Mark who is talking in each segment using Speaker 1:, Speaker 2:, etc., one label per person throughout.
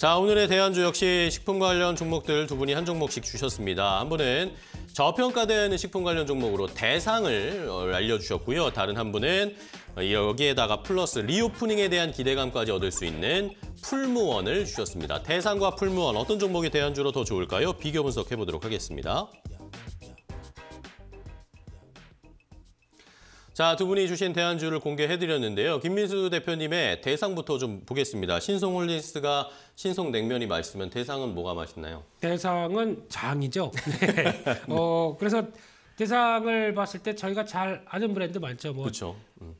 Speaker 1: 자, 오늘의 대안주 역시 식품 관련 종목들 두 분이 한 종목씩 주셨습니다. 한 분은 저평가된 식품 관련 종목으로 대상을 어, 알려주셨고요. 다른 한 분은 여기에다가 플러스 리오프닝에 대한 기대감까지 얻을 수 있는 풀무원을 주셨습니다. 대상과 풀무원 어떤 종목이 대안주로 더 좋을까요? 비교 분석해보도록 하겠습니다. 자, 두 분이 주신 대안주를 공개해드렸는데요. 김민수 대표님의 대상부터 좀 보겠습니다. 신송 홀리스가 신송 냉면이 맛있으면 대상은 뭐가 맛있나요?
Speaker 2: 대상은 장이죠. 네. 어, 그래서 대상을 봤을 때 저희가 잘 아는 브랜드 많죠. 뭐, 그렇죠. 음.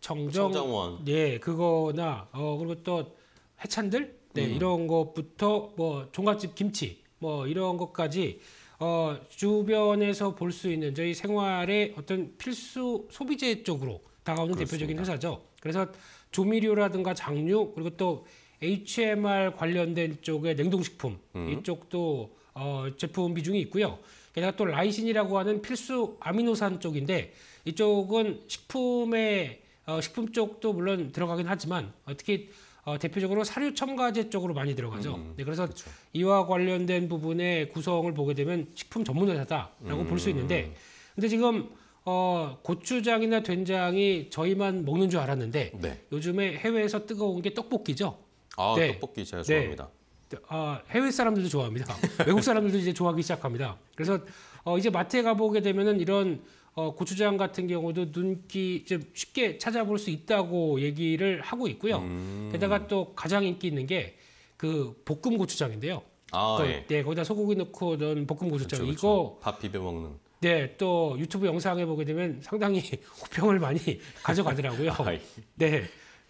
Speaker 2: 정정, 정원 예, 그거나 어, 그리고 또 해찬들 네, 음. 이런 것부터 뭐 종갓집 김치 뭐 이런 것까지 어, 주변에서 볼 수 있는 저희 생활의 어떤 필수 소비재 쪽으로 다가오는 그렇습니다. 대표적인 회사죠. 그래서 조미료라든가 장류 그리고 또 HMR 관련된 쪽의 냉동식품 음. 이쪽도 어, 제품 비중이 있고요. 게다가 또 라이신이라고 하는 필수 아미노산 쪽인데 이쪽은 식품의 어, 식품 쪽도 물론 들어가긴 하지만 어, 특히 어, 대표적으로 사료 첨가제 쪽으로 많이 들어가죠. 음, 음, 네, 그래서 그쵸. 이와 관련된 부분의 구성을 보게 되면 식품 전문 회사다라고 음. 볼수 있는데, 근데 지금 어, 고추장이나 된장이 저희만 먹는 줄 알았는데 네. 요즘에 해외에서 뜨거운 게 떡볶이죠.
Speaker 1: 아, 네. 떡볶이 제가 네. 좋아합니다.
Speaker 2: 네. 아, 해외 사람들도 좋아합니다. 외국 사람들도 이제 좋아하기 시작합니다. 그래서 어, 이제 마트에 가보게 되면은 이런 어, 고추장 같은 경우도 눈기 이 쉽게 찾아볼 수 있다고 얘기를 하고 있고요. 음. 게다가 또 가장 인기 있는 게 그 볶음 고추장인데요. 아, 그, 예. 네, 거기다 소고기 넣고 넣은 볶음 고추장 그쵸, 이거
Speaker 1: 밥 비벼 먹는.
Speaker 2: 네, 또 유튜브 영상에 보게 되면 상당히 호평을 많이 가져가더라고요. 네.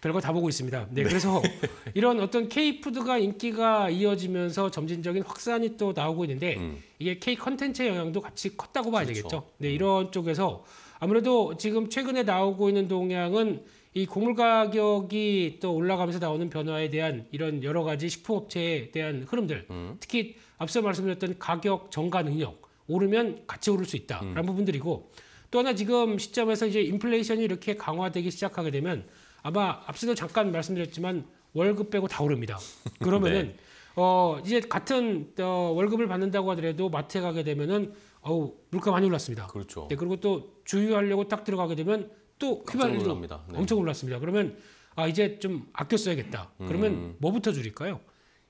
Speaker 2: 별거 다 보고 있습니다. 네, 네. 그래서 이런 어떤 K푸드가 인기가 이어지면서 점진적인 확산이 또 나오고 있는데 음. 이게 K 컨텐츠의 영향도 같이 컸다고 봐야 그렇죠. 되겠죠. 네, 음. 이런 쪽에서 아무래도 지금 최근에 나오고 있는 동향은 이 곡물 가격이 또 올라가면서 나오는 변화에 대한 이런 여러 가지 식품업체에 대한 흐름들, 음. 특히 앞서 말씀드렸던 가격 정가 능력 오르면 같이 오를 수 있다라는 음. 부분들이고 또 하나 지금 시점에서 이제 인플레이션이 이렇게 강화되기 시작하게 되면 아마 앞서도 잠깐 말씀드렸지만 월급 빼고 다 오릅니다. 그러면은 네. 어 이제 같은 어, 월급을 받는다고 하더라도 마트에 가게 되면은 어우 물가 많이 올랐습니다. 그렇죠. 네, 그리고 또 주유하려고 딱 들어가게 되면 또 휘발유도 네. 엄청 올랐습니다. 그러면 아 이제 좀 아껴 써야겠다. 그러면 음. 뭐부터 줄일까요?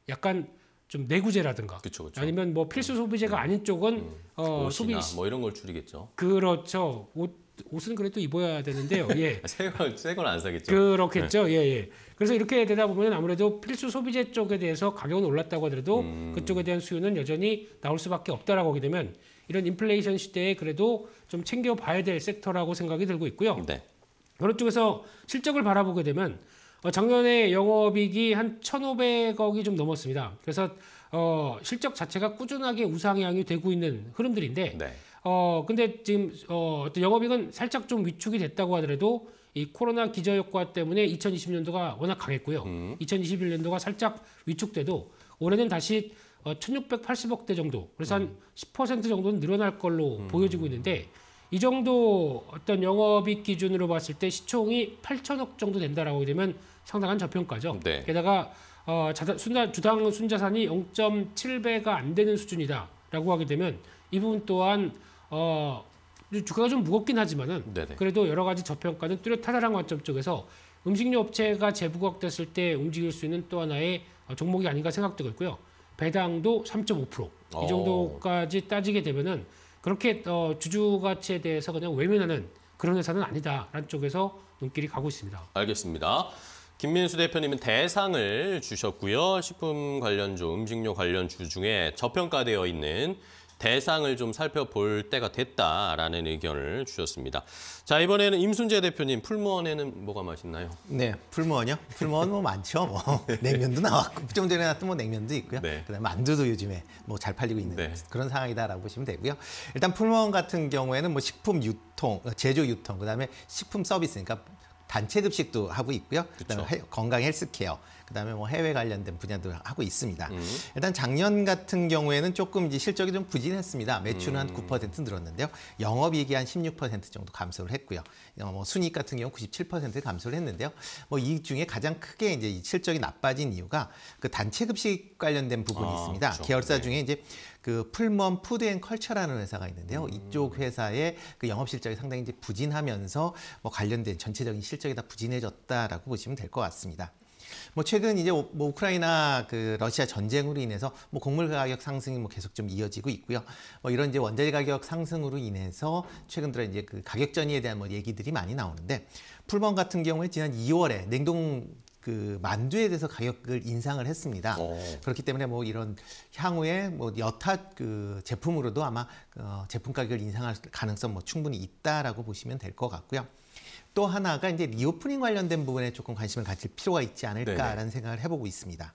Speaker 2: 약간 좀 내구재라든가 그쵸, 그쵸. 아니면 뭐 필수 소비재가 음. 아닌 쪽은 음. 어, 소비 뭐
Speaker 1: 이런 걸 줄이겠죠.
Speaker 2: 그렇죠. 옷 옷은 그래도 입어야 되는데요. 예.
Speaker 1: 새 새걸 안 사겠죠.
Speaker 2: 그렇겠죠. 네. 예, 예. 그래서 이렇게 되다 보면 아무래도 필수 소비재 쪽에 대해서 가격은 올랐다고 하더라도 음... 그쪽에 대한 수요는 여전히 나올 수밖에 없다라고 하게 되면 이런 인플레이션 시대에 그래도 좀 챙겨봐야 될 섹터라고 생각이 들고 있고요. 네. 그런 쪽에서 실적을 바라보게 되면 어, 작년에 영업이익이 한 1,500억이 좀 넘었습니다. 그래서 어, 실적 자체가 꾸준하게 우상향이 되고 있는 흐름들인데 네. 어 근데 지금 어 어떤 영업이익은 살짝 좀 위축이 됐다고 하더라도 이 코로나 기저 효과 때문에 2020년도가 워낙 강했고요. 음. 2021년도가 살짝 위축돼도 올해는 다시 어, 1,680억대 정도, 그래서 한 음. 한10% 정도는 늘어날 걸로 음. 보여지고 있는데 이 정도 어떤 영업이익 기준으로 봤을 때 시총이 8천억 정도 된다라고 되면 상당한 저평가죠. 네. 게다가 어, 자산, 순자, 주당 순자산이 0.7배가 안 되는 수준이다라고 하게 되면 이 부분 또한 어, 주가가 좀 무겁긴 하지만은 그래도 여러 가지 저평가는 뚜렷하다라는 관점 쪽에서 음식료 업체가 재부각됐을때 움직일 수 있는 또 하나의 어, 종목이 아닌가 생각되고 있고요. 배당도 3.5%이 어. 정도까지 따지게 되면은 그렇게 어, 주주 가치에 대해서 그냥 외면하는 그런 회사는 아니다라는 쪽에서 눈길이 가고 있습니다.
Speaker 1: 알겠습니다. 김민수 대표님은 대상을 주셨고요. 식품 관련주, 음식료 관련주 중에 저평가되어 있는 대상을 좀 살펴볼 때가 됐다라는 의견을 주셨습니다. 자 이번에는 임순재 대표님 풀무원에는 뭐가 맛있나요?
Speaker 3: 네 풀무원이요? 풀무원 뭐 많죠. 뭐
Speaker 2: 냉면도 나왔고
Speaker 3: 좀 전에 나왔던 뭐 냉면도 있고요. 네. 그다음에 만두도 요즘에 뭐 잘 팔리고 있는 네. 그런 상황이다라고 보시면 되고요. 일단 풀무원 같은 경우에는 뭐 식품 유통, 제조 유통, 그다음에 식품 서비스, 그러니까 단체 급식도 하고 있고요. 그다음에 그렇죠. 건강 헬스케어, 그다음에 뭐 해외 관련된 분야도 하고 있습니다. 음. 일단 작년 같은 경우에는 조금 이제 실적이 좀 부진했습니다. 매출은 음. 한9% 늘었는데요. 영업이익이 한 16% 정도 감소를 했고요. 어, 뭐 순이익 같은 경우 97% 감소를 했는데요. 뭐 이 중에 가장 크게 이제 실적이 나빠진 이유가 그 단체 급식 관련된 부분이 아, 있습니다. 그렇죠. 계열사 네. 중에 이제 그 풀먼 푸드앤컬처라는 회사가 있는데요. 음. 이쪽 회사의 그 영업 실적이 상당히 이제 부진하면서 뭐 관련된 전체적인 실적이 다 부진해졌다라고 보시면 될 것 같습니다. 뭐 최근 이제 뭐 우크라이나 그 러시아 전쟁으로 인해서 뭐 곡물 가격 상승이 뭐 계속 좀 이어지고 있고요. 뭐 이런 이제 원자재 가격 상승으로 인해서 최근 들어 이제 그 가격 전이에 대한 뭐 얘기들이 많이 나오는데 풀먼 같은 경우에 지난 2월에 냉동 그 만두에 대해서 가격을 인상을 했습니다. 오. 어. 그렇기 때문에 뭐 이런 향후에 뭐 여타 그 제품으로도 아마 어 제품 가격을 인상할 가능성 뭐 충분히 있다라고 보시면 될 것 같고요. 또 하나가 이제 리오프닝 관련된 부분에 조금 관심을 가질 필요가 있지 않을까라는 네네. 생각을 해보고 있습니다.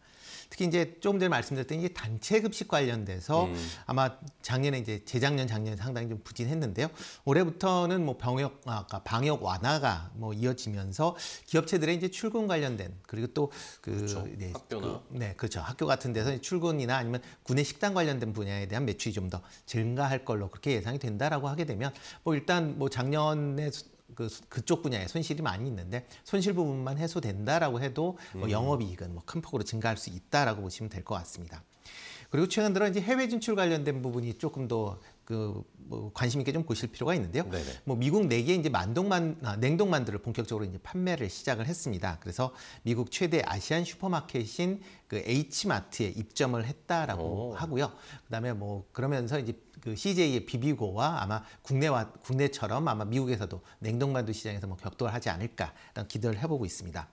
Speaker 3: 특히 이제 조금 전에 말씀드렸던 이 단체 급식 관련돼서 음. 아마 작년에 이제 재작년 작년에 상당히 좀 부진했는데요. 올해부터는 뭐 병역 아까 그러니까 방역 완화가 뭐 이어지면서 기업체들의 이제 출근 관련된 그리고 또그 그렇죠. 네, 그 학교나 그, 네 그렇죠 학교 같은 데서 출근이나 아니면 군내 식당 관련된 분야에 대한 매출이 좀 더 증가할 걸로 그렇게 예상이 된다라고 하게 되면 뭐 일단 뭐 작년에 그, 그쪽 분야에 손실이 많이 있는데 손실 부분만 해소된다라고 해도 뭐 음. 영업이익은 뭐큰 폭으로 증가할 수 있다라고 보시면 될 것 같습니다. 그리고 최근 들어 이제 해외 진출 관련된 부분이 조금 더 그뭐 관심 있게 좀 보실 필요가 있는데요. 네네. 네. 뭐 미국 내에 이제 만동만 아, 냉동 만두를 본격적으로 이제 판매를 시작을 했습니다. 그래서 미국 최대 아시안 슈퍼마켓인 그 H마트에 입점을 했다라고 오. 하고요. 그다음에 뭐 그러면서 이제 그 CJ의 비비고와 아마 국내와 국내처럼 아마 미국에서도 냉동만두 시장에서 뭐 격돌하지 않을까라는 기대를 해보고 있습니다.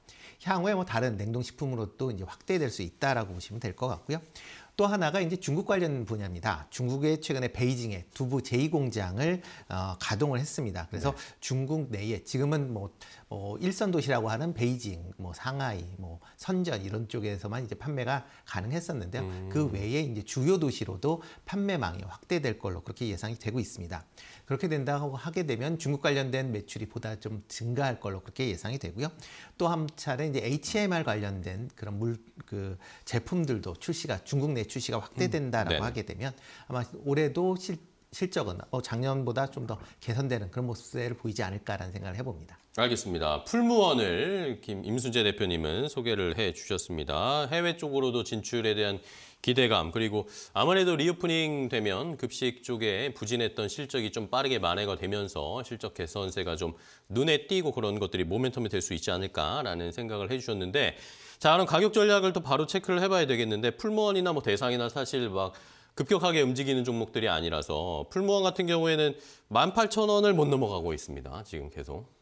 Speaker 3: 향후에 뭐 다른 냉동식품으로 또 이제 확대될 수 있다라고 보시면 될 것 같고요. 또 하나가 이제 중국 관련 분야입니다. 중국의 최근에 베이징에 두부 제이 공장을 어, 가동을 했습니다. 그래서 네. 중국 내에 지금은 뭐, 뭐 일선 도시라고 하는 베이징, 뭐 상하이, 뭐 선전 이런 쪽에서만 이제 판매가 가능했었는데요. 음. 그 외에 이제 주요 도시로도 판매망이 확대될 걸로 그렇게 예상이 되고 있습니다. 그렇게 된다고 하게 되면 중국 관련된 매출이 보다 좀 증가할 걸로 그렇게 예상이 되고요. 또 한 차례 이제 HMR 관련된 그런 물 그 제품들도 출시가 중국 내 매출시가 음. 확대된다라고 음. 하게 되면 아마 올해도 실 실적은 어, 작년보다 좀 더 개선되는 그런 모습을 보이지 않을까라는 생각을 해봅니다.
Speaker 1: 알겠습니다. 풀무원을 김 임순재 대표님은 소개를 해주셨습니다. 해외 쪽으로도 진출에 대한 기대감 그리고 아무래도 리오프닝 되면 급식 쪽에 부진했던 실적이 좀 빠르게 만회가 되면서 실적 개선세가 좀 눈에 띄고 그런 것들이 모멘텀이 될 수 있지 않을까라는 생각을 해주셨는데 자, 그럼 가격 전략을 또 바로 체크를 해봐야 되겠는데 풀무원이나 뭐 대상이나 사실 막 급격하게 움직이는 종목들이 아니라서 풀무원 같은 경우에는 18,000원을 못 넘어가고 있습니다. 지금 계속.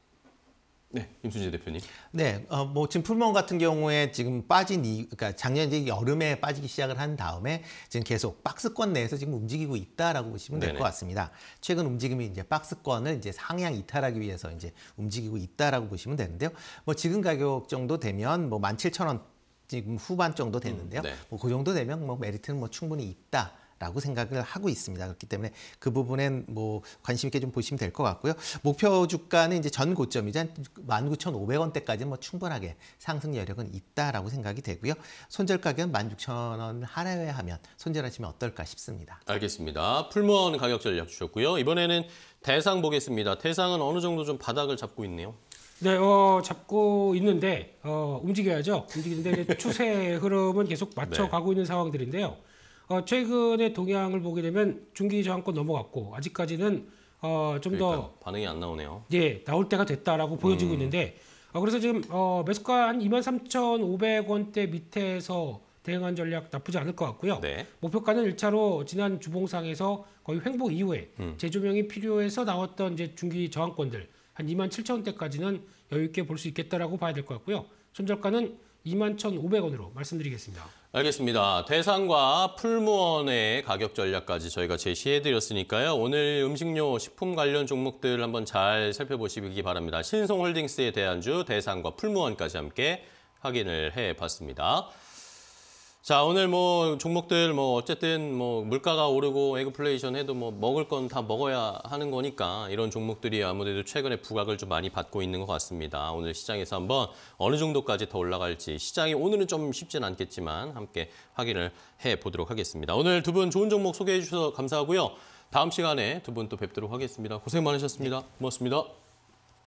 Speaker 1: 네, 임순재 대표님.
Speaker 3: 네, 어, 뭐 지금 풀먼 같은 경우에 지금 빠진 이, 그러니까 작년 이제 여름에 빠지기 시작을 한 다음에 지금 계속 박스권 내에서 지금 움직이고 있다라고 보시면 될 것 같습니다. 최근 움직임이 이제 박스권을 이제 상향 이탈하기 위해서 이제 움직이고 있다라고 보시면 되는데요. 뭐 지금 가격 정도 되면 뭐 17,000원 지금 후반 정도 됐는데요. 음, 네. 뭐그 정도 되면 뭐 메리트는 뭐 충분히 있다. 라고 생각을 하고 있습니다. 그렇기 때문에 그 부분엔 뭐 관심 있게 좀 보시면 될 것 같고요. 목표 주가는 이제 전 고점이자 19,500원대까지 뭐 충분하게 상승 여력은 있다라고 생각이 되고요. 손절 가격은 16,000원 하회하면 손절하시면 어떨까 싶습니다.
Speaker 1: 알겠습니다. 풀무원 가격 전략 주셨고요. 이번에는 대상 보겠습니다. 대상은 어느 정도 좀 바닥을 잡고 있네요.
Speaker 2: 네, 어, 잡고 있는데 어, 움직여야죠. 움직이는데 추세 흐름은 계속 맞춰 가고 네. 있는 상황들인데요. 어, 최근의 동향을 보게 되면 중기 저항권 넘어갔고 아직까지는 어, 좀더 그러니까
Speaker 1: 반응이 안 나오네요.
Speaker 2: 예, 나올 때가 됐다라고 보여지고 음. 있는데 어, 그래서 지금 어, 매수가 한 23,500원대 밑에서 대응한 전략 나쁘지 않을 것 같고요. 네. 목표가는 일차로 지난 주봉상에서 거의 횡보 이후에 음. 재조명이 필요해서 나왔던 이제 중기 저항권들 한 2만 7천 원대까지는 여유 있게 볼 수 있겠다라고 봐야 될 것 같고요. 손절가는 2 1,500원으로 말씀드리겠습니다.
Speaker 1: 알겠습니다. 대상과 풀무원의 가격 전략까지 저희가 제시해드렸으니까요. 오늘 음식료 식품 관련 종목들 한번 잘 살펴보시기 바랍니다. 신성홀딩스의 대안주, 대상과 풀무원까지 함께 확인을 해봤습니다. 자 오늘 뭐 종목들 뭐 어쨌든 뭐 물가가 오르고 에그플레이션 해도 뭐 먹을 건 다 먹어야 하는 거니까 이런 종목들이 아무래도 최근에 부각을 좀 많이 받고 있는 것 같습니다. 오늘 시장에서 한번 어느 정도까지 더 올라갈지 시장이 오늘은 좀 쉽진 않겠지만 함께 확인을 해 보도록 하겠습니다. 오늘 두 분 좋은 종목 소개해 주셔서 감사하고요. 다음 시간에 두 분 또 뵙도록 하겠습니다. 고생 많으셨습니다. 네. 고맙습니다.